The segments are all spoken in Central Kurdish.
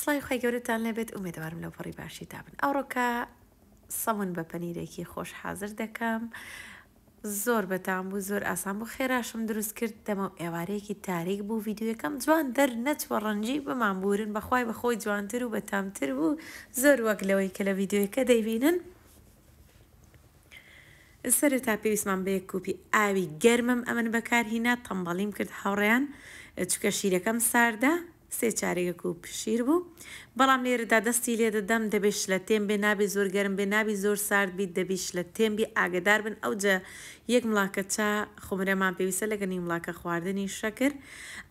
سڵی خی گەورتان لەبێت ئومێدوارم لە پەڕی باشی دابن ئەوڕۆکە سەمون بە پەنیرێکی خۆش حاضر دەکەم زۆر بەتان بوو زۆر ئاسان بوو خێراشم دروست کرد دەمە ئێوارەیەکی تاریک بوو یددیوەکەم جوان دەر نەچوە ڕەنجی بمانبورن بەخوای بەخۆی جوانتر و بەتامتر بوو زۆر وەک لەوەی کە لە یددیوەکە دەیبینن. سەر تا پێویستمان بەیە کوپی ئاوی گەرمم ئەمن بەکارهینا تەمبەڵیم کرد هاوڕێیان چکە شیرەکەم ساردە سێ چارێک و پشیر بوو بەڵام لێرەدا دەستی لێ دەدەم دەبێش لە تێم بێ نابی زۆر گەرم بێ نابی زۆر سارد بیت دەبیش لە تێمبی ئاگدار بن ئەو جە یەک مڵاکە چا خمرەمان پێویستە لەگەنی مڵاکە خواردنی شەکر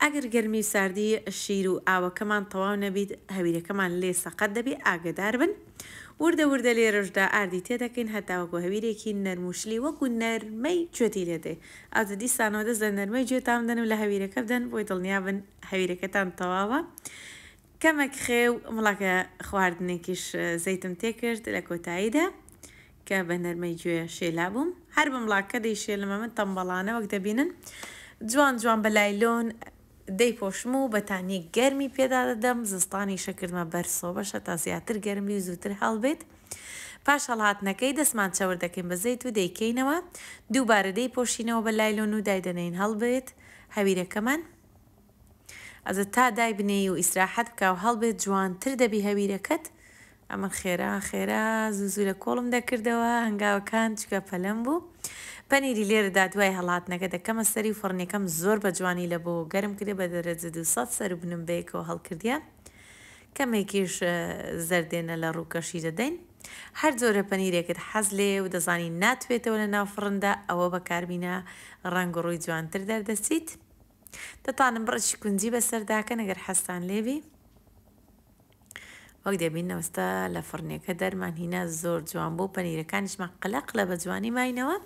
ئەگەر گەرمی ساردی شیر و ئاوەکەمان تەواو نەبیت هەویرەکەمان لێ سەقەت دەبێ ئاگدار بن. وردە وردە لێرەشدا ئاردی تێدەکەین هەتاوەکو هەویرێکی نەرموشلی وەکو نەرمەی کوێتی لێدێ ئازە دیسانەوە دەست لە نەرمەی گوێتان دەن و لە هەویرەکە بدەن بۆی دڵنیا بن هەویرەکەتان تەواوە. کەمەک خێو مڵاکە خواردنێکیش زەیتم تێکرد لە کۆتاییدا کە بە نەرمەی گوێ شێلا بووم هەر بمڵاکە دەی شێلمە من تەمبەڵانە وەک دەبینن جوان جوان بەلایلۆن دەیپۆشم و بەتانی گەرمی پێدا دەدەم زستانی شەکردمە بەرسۆ بەشە تا زیاتر گەرمی و زووتر هەڵبێت. پاش هەڵهاتنەکەی دەسمان چاور دەکەین بە زەیت و دەیکەینەوە دووبارە دەی پۆشینەوە بە لایلۆن و دایدەنین هەڵبێت هەویرەکەمان ئەزە تا دای بنێ و ئیسراحەت بکە و هەڵبێت جوانتر دەبی هەویرەکەت ئەمە خێرا خێرا زوو لە کۆڵم دەکردەوە هەنگاوەکان چکە پەلەم بوو پەنیری لێرەدا دوای هەڵاتنەکە دەکەمە سەری فڕنیەکەم زۆر بە جوانی لە بۆ گەرم کرێ بە دەرەجە 200 سەر بنم بەیەکەوە هەڵکردە کەمێکیش زەردێنە لە ڕووکەشی دەدەین هەر جۆرە پەنیرێکت حەز لێ و دەزانی ناتوێتەوە لە ناوفڕندا ئەوە بەکاربینە ڕەنگەڕووی جوانتر دەردەچیت دەتانم بڕێکی کونجی بەسەرداکە نەگەر حەستان لێوی وەک دەبینەوەستا لە فڕنیەکە دەرمان هینە زۆر جوان بۆ پەنیرەکانیشمە قلق لە بە جوانی ماینەوە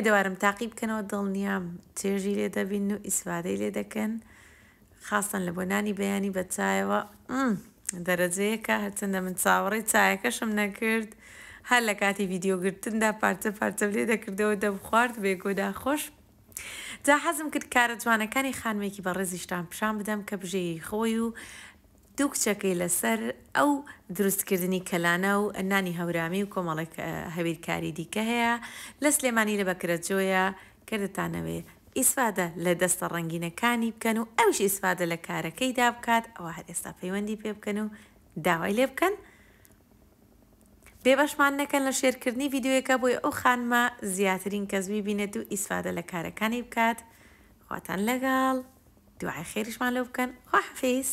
ێدەوارم تاقی بکەنەوە دڵنیام چێژی لێ دەبین و ئیسوادەی لێ دەکەن خاستن لە بۆنانی بەیانی بە چایەوە دەرەجەیەکە هەرچەندە من چاوەڕی چایەکەشم نەکرد هەر لە کاتی ڤیددیۆگرتندا پارچە پارچە لێ دەکردەوە دەبخوارد بێگۆدا خۆش جا حەزم کرد کارە جوانەکانی خانمێکی بە ڕێزیشتان پیشان بدەم کە بژێی خۆی و دوو کچەکەی لەسەر ئەو دروستکردنی کەلانە و نانی هەورامی و کۆمەڵێک هەویرکاری دیکە هەیە لە سلێمانی لە بەکرەجۆیە کردتانەوێ ئیسوادە لە دەستە ڕنگینەکانی بکەن و ئەوش ئیسوادە لە کارەکەی دا بکات ئەوە هەر ئێستا پەیوەندی پێ بکەن و داوای لێ بکەن بێبەشمان نەکەن لە شێرکردنی یددیوەکە بۆی ئەو خانمە زیاترین کەزوی بینێت و ئیسوادە لە کارەکانی بکات خواتان لەگەڵ دوعای خێریشمان لەو بکەن خوا حفیز!